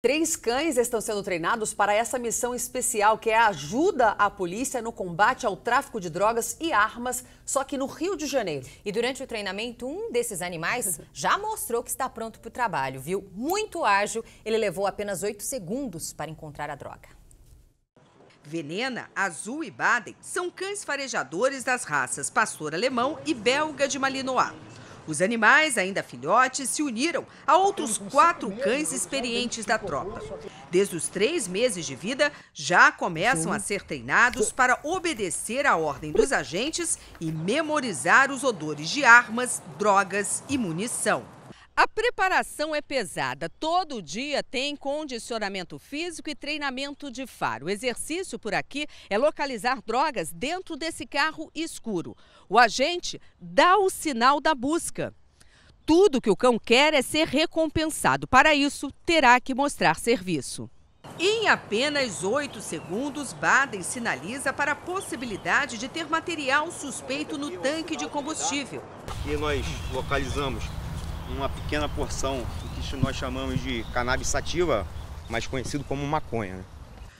Três cães estão sendo treinados para essa missão especial, que é a ajuda à polícia no combate ao tráfico de drogas e armas, só que no Rio de Janeiro. E durante o treinamento, um desses animais já mostrou que está pronto para o trabalho, viu? Muito ágil, ele levou apenas oito segundos para encontrar a droga. Venena, Azul e Baden são cães farejadores das raças pastor alemão e belga de Malinois. Os animais, ainda filhotes, se uniram a outros quatro cães experientes da tropa. Desde os três meses de vida, já começam a ser treinados para obedecer à ordem dos agentes e memorizar os odores de armas, drogas e munição. A preparação é pesada. Todo dia tem condicionamento físico e treinamento de faro. O exercício por aqui é localizar drogas dentro desse carro escuro. O agente dá o sinal da busca. Tudo que o cão quer é ser recompensado. Para isso, terá que mostrar serviço. Em apenas oito segundos, Baden sinaliza para a possibilidade de ter material suspeito no tanque de combustível. E nós localizamos uma pequena porção do que nós chamamos de cannabis sativa, mais conhecido como maconha. Né?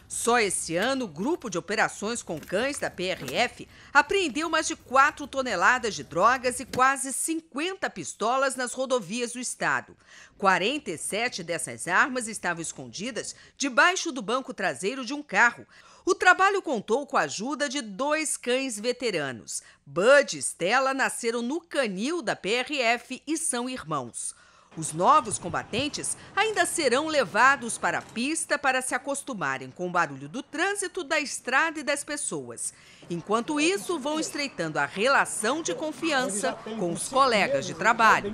Só esse ano, o grupo de operações com cães da PRF apreendeu mais de 4 toneladas de drogas e quase 50 pistolas nas rodovias do estado. 47 dessas armas estavam escondidas debaixo do banco traseiro de um carro. O trabalho contou com a ajuda de dois cães veteranos. Bud e Stella nasceram no canil da PRF e são irmãos. Os novos combatentes ainda serão levados para a pista para se acostumarem com o barulho do trânsito, da estrada e das pessoas. Enquanto isso, vão estreitando a relação de confiança com os colegas de trabalho.